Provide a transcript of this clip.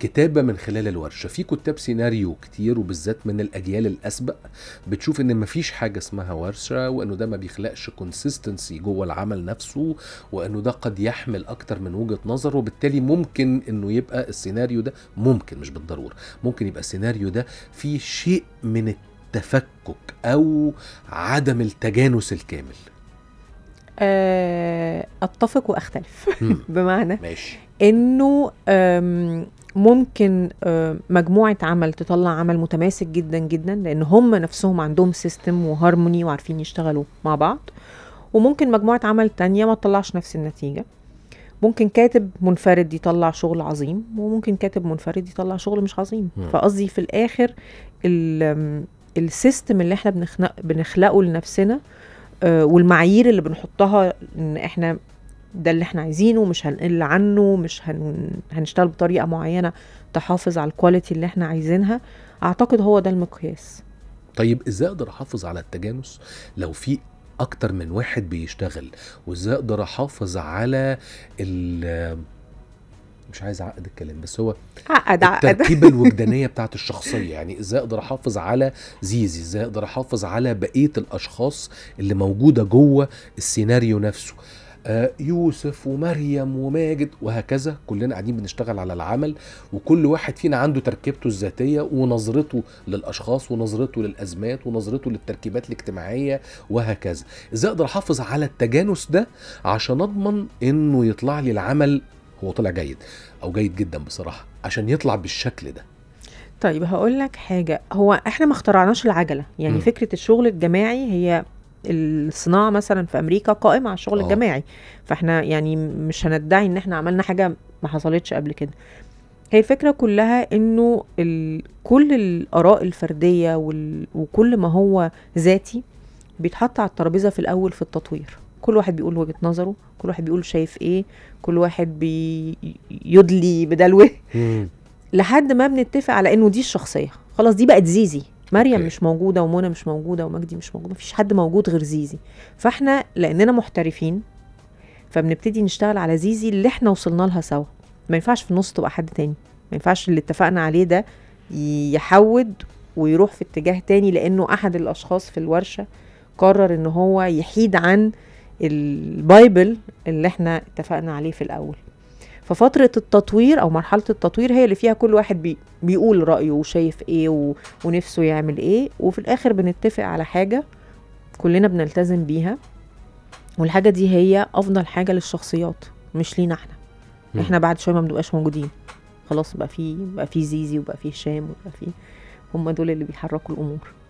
كتابة من خلال الورشة في كتاب سيناريو كتير وبالذات من الأجيال الأسبق بتشوف إن مفيش حاجة اسمها ورشة وإنه ده ما بيخلقش كونسيستنسي جوه العمل نفسه وإنه ده قد يحمل أكتر من وجهة نظر وبالتالي ممكن إنه يبقى السيناريو ده ممكن مش بالضرورة ممكن يبقى السيناريو ده فيه شيء من التفكك أو عدم التجانس الكامل آه، اتفق واختلف بمعنى ماشي انه ممكن آه، مجموعه عمل تطلع عمل متماسك جدا جدا لان هم نفسهم عندهم سيستم وهارموني وعارفين يشتغلوا مع بعض وممكن مجموعه عمل تانية ما تطلعش نفس النتيجه ممكن كاتب منفرد يطلع شغل عظيم وممكن كاتب منفرد يطلع شغل مش عظيم فقصدي في الاخر السيستم اللي احنا بنخلقه لنفسنا آه، والمعايير اللي بنحطها ان احنا ده اللي احنا عايزينه مش هنقل عنه مش هن... هنشتغل بطريقه معينه تحافظ على الكواليتي اللي احنا عايزينها اعتقد هو ده المقياس طيب ازاي اقدر احافظ على التجانس لو في اكتر من واحد بيشتغل وازاي اقدر احافظ على ال مش عايز اعقد الكلام بس هو عقد التركيبه الوجدانيه بتاعت الشخصيه يعني ازاي اقدر احافظ على زيزي ازاي اقدر احافظ على بقيه الاشخاص اللي موجوده جوه السيناريو نفسه يوسف ومريم وماجد وهكذا كلنا قاعدين بنشتغل على العمل وكل واحد فينا عنده تركيبته الذاتيه ونظرته للاشخاص ونظرته للازمات ونظرته للتركيبات الاجتماعيه وهكذا ازاي اقدر احافظ على التجانس ده عشان اضمن انه يطلع لي العمل هو طلع جيد او جيد جدا بصراحه عشان يطلع بالشكل ده طيب هقول لك حاجه هو احنا ما اخترعناش العجله يعني م. فكره الشغل الجماعي هي الصناعه مثلا في امريكا قائمه على الشغل أوه. الجماعي فاحنا يعني مش هندعي ان احنا عملنا حاجه ما حصلتش قبل كده هي الفكره كلها انه ال... كل الاراء الفرديه وال... وكل ما هو ذاتي بيتحط على الترابيزه في الاول في التطوير كل واحد بيقول وجهه نظره كل واحد بيقول شايف ايه كل واحد بيدلي بدلوه لحد ما بنتفق على انه دي الشخصيه خلاص دي بقت زيزي مريم مش موجوده ومنى مش موجوده ومجدي مش موجود مفيش حد موجود غير زيزي فاحنا لاننا محترفين فبنبتدي نشتغل على زيزي اللي احنا وصلنا لها سوا ما ينفعش في النص تبقى حد تاني ما ينفعش اللي اتفقنا عليه ده يحود ويروح في اتجاه تاني لانه احد الاشخاص في الورشه قرر ان هو يحيد عن البايبل اللي احنا اتفقنا عليه في الاول ففترة التطوير أو مرحلة التطوير هي اللي فيها كل واحد بي بيقول رأيه وشايف إيه و... ونفسه يعمل إيه وفي الآخر بنتفق على حاجة كلنا بنلتزم بيها والحاجة دي هي أفضل حاجة للشخصيات مش لينا احنا م. احنا بعد شوية ما بنبقاش موجودين خلاص بقى في بقى في زيزي وبقى في هشام وبقى في هم دول اللي بيحركوا الأمور